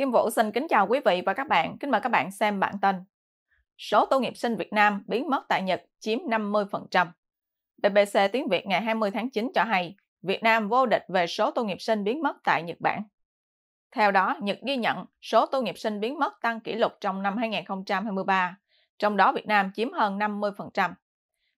Kim Vũ xin kính chào quý vị và các bạn. Kính mời các bạn xem bản tin. Số tốt nghiệp sinh Việt Nam biến mất tại Nhật chiếm 50%. BBC tiếng Việt ngày 20 tháng 9 cho hay Việt Nam vô địch về số tốt nghiệp sinh biến mất tại Nhật Bản. Theo đó, Nhật ghi nhận số tốt nghiệp sinh biến mất tăng kỷ lục trong năm 2023, trong đó Việt Nam chiếm hơn 50%.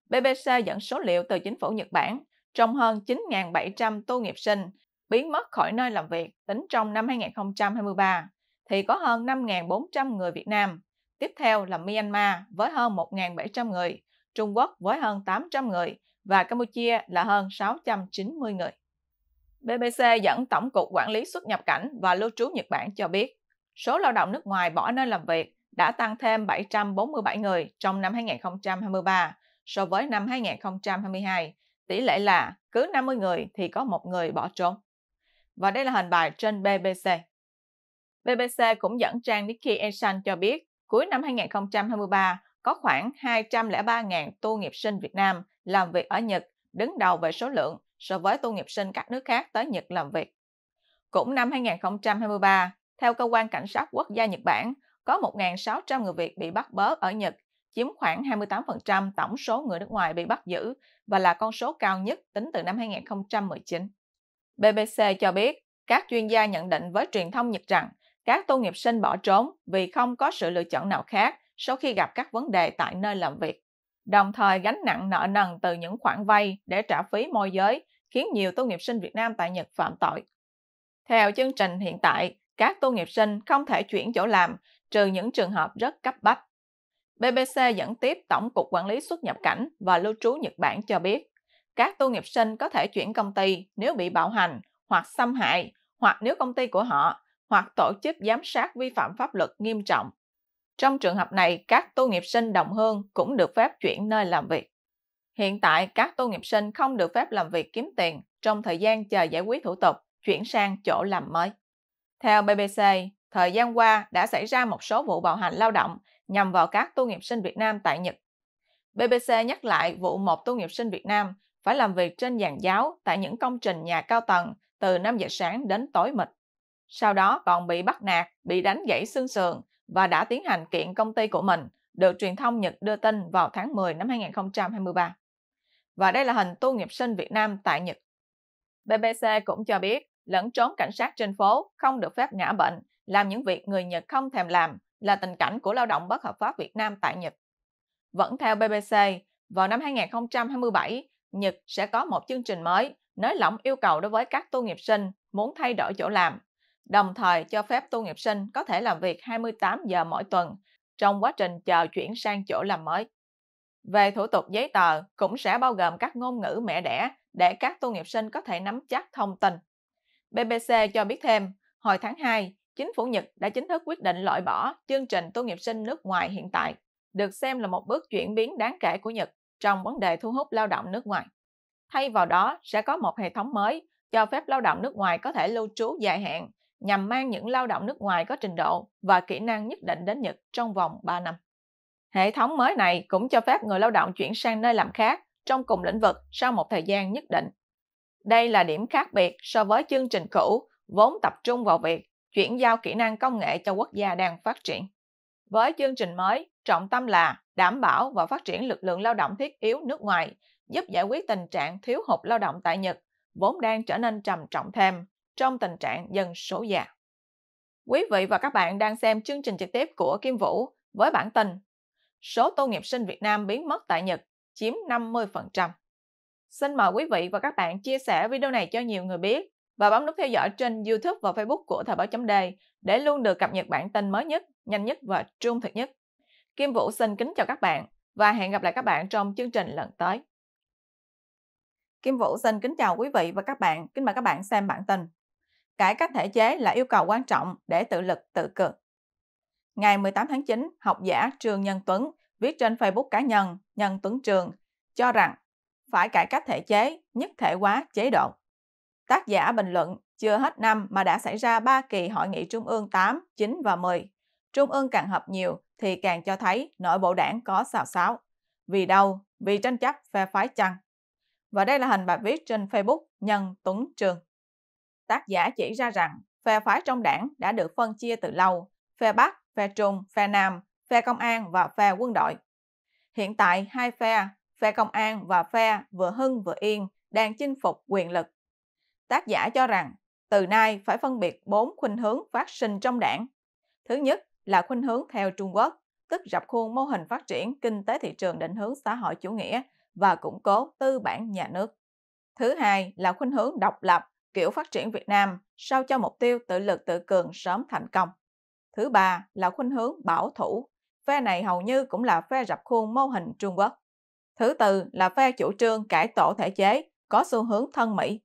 BBC dẫn số liệu từ chính phủ Nhật Bản, trong hơn 9.700 tốt nghiệp sinh biến mất khỏi nơi làm việc tính trong năm 2023, thì có hơn 5.400 người Việt Nam. Tiếp theo là Myanmar với hơn 1.700 người, Trung Quốc với hơn 800 người và Campuchia là hơn 690 người. BBC dẫn Tổng cục Quản lý xuất nhập cảnh và lưu trú Nhật Bản cho biết, số lao động nước ngoài bỏ nơi làm việc đã tăng thêm 747 người trong năm 2023 so với năm 2022, tỷ lệ là cứ 50 người thì có một người bỏ trốn. Và đây là hình bài trên BBC. BBC cũng dẫn trang Nikkei Asian cho biết, cuối năm 2023, có khoảng 203.000 tu nghiệp sinh Việt Nam làm việc ở Nhật, đứng đầu về số lượng so với tu nghiệp sinh các nước khác tới Nhật làm việc. Cũng năm 2023, theo cơ quan cảnh sát quốc gia Nhật Bản, có 1.600 người Việt bị bắt bớ ở Nhật, chiếm khoảng 28% tổng số người nước ngoài bị bắt giữ và là con số cao nhất tính từ năm 2019. BBC cho biết, các chuyên gia nhận định với truyền thông Nhật rằng các tu nghiệp sinh bỏ trốn vì không có sự lựa chọn nào khác sau khi gặp các vấn đề tại nơi làm việc, đồng thời gánh nặng nợ nần từ những khoản vay để trả phí môi giới khiến nhiều tu nghiệp sinh Việt Nam tại Nhật phạm tội. Theo chương trình hiện tại, các tu nghiệp sinh không thể chuyển chỗ làm trừ những trường hợp rất cấp bách. BBC dẫn tiếp Tổng cục Quản lý xuất nhập cảnh và lưu trú Nhật Bản cho biết, các tu nghiệp sinh có thể chuyển công ty nếu bị bạo hành hoặc xâm hại hoặc nếu công ty của họ hoặc tổ chức giám sát vi phạm pháp luật nghiêm trọng. Trong trường hợp này, các tu nghiệp sinh đồng hương cũng được phép chuyển nơi làm việc. Hiện tại, các tu nghiệp sinh không được phép làm việc kiếm tiền trong thời gian chờ giải quyết thủ tục, chuyển sang chỗ làm mới. Theo BBC, thời gian qua đã xảy ra một số vụ bạo hành lao động nhằm vào các tu nghiệp sinh Việt Nam tại Nhật. BBC nhắc lại vụ một tu nghiệp sinh Việt Nam phải làm việc trên giàn giáo tại những công trình nhà cao tầng từ 5 giờ sáng đến tối mịt sau đó còn bị bắt nạt, bị đánh gãy xương sườn và đã tiến hành kiện công ty của mình, được truyền thông Nhật đưa tin vào tháng 10 năm 2023. Và đây là hình tu nghiệp sinh Việt Nam tại Nhật. BBC cũng cho biết, lẫn trốn cảnh sát trên phố không được phép ngã bệnh, làm những việc người Nhật không thèm làm là tình cảnh của lao động bất hợp pháp Việt Nam tại Nhật. Vẫn theo BBC, vào năm 2027, Nhật sẽ có một chương trình mới nới lỏng yêu cầu đối với các tu nghiệp sinh muốn thay đổi chỗ làm đồng thời cho phép tu nghiệp sinh có thể làm việc 28 giờ mỗi tuần trong quá trình chờ chuyển sang chỗ làm mới. Về thủ tục giấy tờ cũng sẽ bao gồm các ngôn ngữ mẹ đẻ để các tu nghiệp sinh có thể nắm chắc thông tin. BBC cho biết thêm, hồi tháng 2, chính phủ Nhật đã chính thức quyết định loại bỏ chương trình tu nghiệp sinh nước ngoài hiện tại, được xem là một bước chuyển biến đáng kể của Nhật trong vấn đề thu hút lao động nước ngoài. Thay vào đó, sẽ có một hệ thống mới cho phép lao động nước ngoài có thể lưu trú dài hạn nhằm mang những lao động nước ngoài có trình độ và kỹ năng nhất định đến Nhật trong vòng 3 năm. Hệ thống mới này cũng cho phép người lao động chuyển sang nơi làm khác trong cùng lĩnh vực sau một thời gian nhất định. Đây là điểm khác biệt so với chương trình cũ vốn tập trung vào việc chuyển giao kỹ năng công nghệ cho quốc gia đang phát triển. Với chương trình mới, trọng tâm là đảm bảo và phát triển lực lượng lao động thiết yếu nước ngoài, giúp giải quyết tình trạng thiếu hụt lao động tại Nhật, vốn đang trở nên trầm trọng thêm trong tình trạng dân số già. Quý vị và các bạn đang xem chương trình trực tiếp của Kim Vũ với bản tin Số tu nghiệp sinh Việt Nam biến mất tại Nhật chiếm 50%. Xin mời quý vị và các bạn chia sẻ video này cho nhiều người biết và bấm nút theo dõi trên YouTube và Facebook của Thời báo chấm đề để luôn được cập nhật bản tin mới nhất, nhanh nhất và trung thực nhất. Kim Vũ xin kính chào các bạn và hẹn gặp lại các bạn trong chương trình lần tới. Kim Vũ xin kính chào quý vị và các bạn. Kính mời các bạn xem bản tin. Cải cách thể chế là yêu cầu quan trọng để tự lực tự cường. Ngày 18 tháng 9, học giả Trường Nhân Tuấn viết trên Facebook cá nhân Nhân Tuấn Trường cho rằng phải cải cách thể chế, nhất thể hóa chế độ. Tác giả bình luận chưa hết năm mà đã xảy ra 3 kỳ hội nghị trung ương 8, 9 và 10. Trung ương càng hợp nhiều thì càng cho thấy nội bộ đảng có xào xáo. Vì đâu? Vì tranh chấp phe phái chăng? Và đây là hình bài viết trên Facebook Nhân Tuấn Trường tác giả chỉ ra rằng phe phái trong đảng đã được phân chia từ lâu, phe Bắc, phe Trung, phe Nam, phe công an và phe quân đội. Hiện tại, hai phe, phe công an và phe vừa hưng vừa yên đang chinh phục quyền lực. Tác giả cho rằng, từ nay phải phân biệt bốn khuynh hướng phát sinh trong đảng. Thứ nhất là khuynh hướng theo Trung Quốc, tức rập khuôn mô hình phát triển kinh tế thị trường định hướng xã hội chủ nghĩa và củng cố tư bản nhà nước. Thứ hai là khuynh hướng độc lập, kiểu phát triển Việt Nam sao cho mục tiêu tự lực tự cường sớm thành công. Thứ ba là khuynh hướng bảo thủ. Phe này hầu như cũng là phe rập khuôn mô hình Trung Quốc. Thứ tư là phe chủ trương cải tổ thể chế có xu hướng thân Mỹ.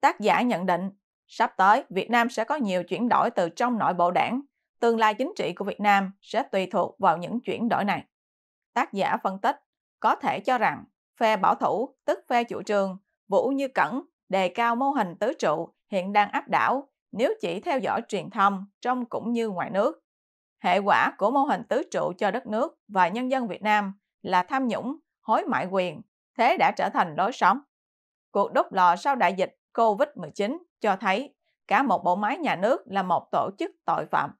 Tác giả nhận định, sắp tới Việt Nam sẽ có nhiều chuyển đổi từ trong nội bộ đảng. Tương lai chính trị của Việt Nam sẽ tùy thuộc vào những chuyển đổi này. Tác giả phân tích, có thể cho rằng phe bảo thủ, tức phe chủ trương, Vũ Như Cẩn đề cao mô hình tứ trụ hiện đang áp đảo nếu chỉ theo dõi truyền thông trong cũng như ngoài nước. Hệ quả của mô hình tứ trụ cho đất nước và nhân dân Việt Nam là tham nhũng, hối mại quyền, thế đã trở thành lối sống. Cuộc đốt lò sau đại dịch COVID-19 cho thấy cả một bộ máy nhà nước là một tổ chức tội phạm.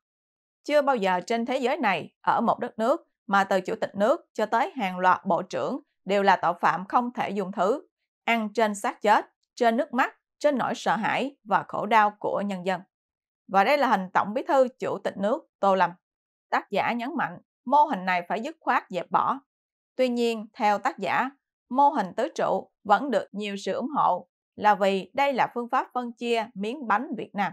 Chưa bao giờ trên thế giới này, ở một đất nước mà từ chủ tịch nước cho tới hàng loạt bộ trưởng đều là tội phạm không thể dùng thứ, ăn trên xác chết trên nước mắt, trên nỗi sợ hãi và khổ đau của nhân dân. Và đây là hình Tổng Bí thư Chủ tịch nước Tô Lâm. Tác giả nhấn mạnh mô hình này phải dứt khoát dẹp bỏ. Tuy nhiên, theo tác giả, mô hình tứ trụ vẫn được nhiều sự ủng hộ là vì đây là phương pháp phân chia miếng bánh Việt Nam.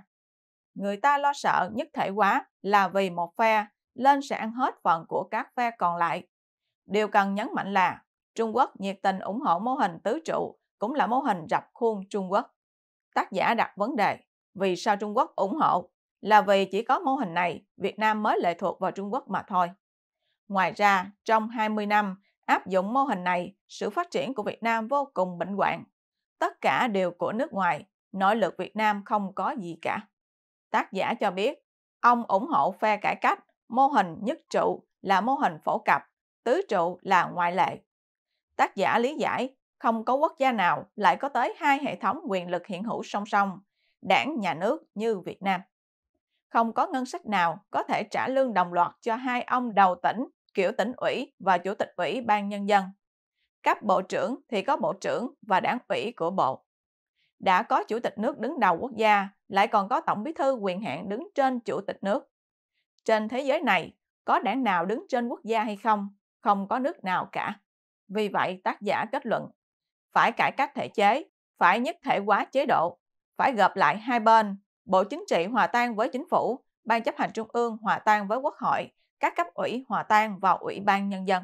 Người ta lo sợ nhất thể quá là vì một phe lên sẽ ăn hết phần của các phe còn lại. Điều cần nhấn mạnh là Trung Quốc nhiệt tình ủng hộ mô hình tứ trụ cũng là mô hình rập khuôn Trung Quốc. Tác giả đặt vấn đề, vì sao Trung Quốc ủng hộ? Là vì chỉ có mô hình này, Việt Nam mới lệ thuộc vào Trung Quốc mà thôi. Ngoài ra, trong 20 năm, áp dụng mô hình này, sự phát triển của Việt Nam vô cùng bệnh hoạn. Tất cả đều của nước ngoài, nội lực Việt Nam không có gì cả. Tác giả cho biết, ông ủng hộ phe cải cách, mô hình nhất trụ là mô hình phổ cập, tứ trụ là ngoại lệ. Tác giả lý giải không có quốc gia nào lại có tới hai hệ thống quyền lực hiện hữu song song, đảng, nhà nước như Việt Nam. Không có ngân sách nào có thể trả lương đồng loạt cho hai ông đầu tỉnh, kiểu tỉnh ủy và chủ tịch ủy ban nhân dân. Các bộ trưởng thì có bộ trưởng và đảng ủy của bộ. Đã có chủ tịch nước đứng đầu quốc gia, lại còn có tổng bí thư quyền hạn đứng trên chủ tịch nước. Trên thế giới này, có đảng nào đứng trên quốc gia hay không? Không có nước nào cả. Vì vậy, tác giả kết luận phải cải cách thể chế, phải nhất thể hóa chế độ, phải gặp lại hai bên, Bộ Chính trị hòa tan với Chính phủ, Ban chấp hành Trung ương hòa tan với Quốc hội, các cấp ủy hòa tan vào Ủy ban Nhân dân.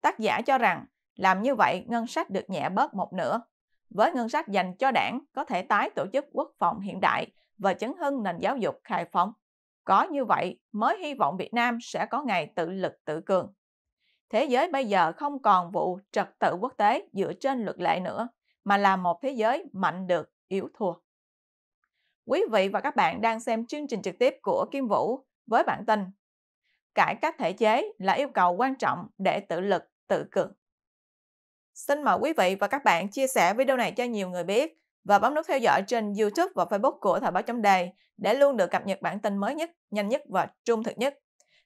Tác giả cho rằng, làm như vậy ngân sách được nhẹ bớt một nửa. Với ngân sách dành cho đảng, có thể tái tổ chức quốc phòng hiện đại và chấn hưng nền giáo dục khai phóng. Có như vậy mới hy vọng Việt Nam sẽ có ngày tự lực tự cường thế giới bây giờ không còn vụ trật tự quốc tế dựa trên luật lệ nữa, mà là một thế giới mạnh được, yếu thua. Quý vị và các bạn đang xem chương trình trực tiếp của Kim Vũ với bản tin Cải cách thể chế là yêu cầu quan trọng để tự lực, tự cường. Xin mời quý vị và các bạn chia sẻ video này cho nhiều người biết và bấm nút theo dõi trên YouTube và Facebook của Thời báo chấm đề để luôn được cập nhật bản tin mới nhất, nhanh nhất và trung thực nhất.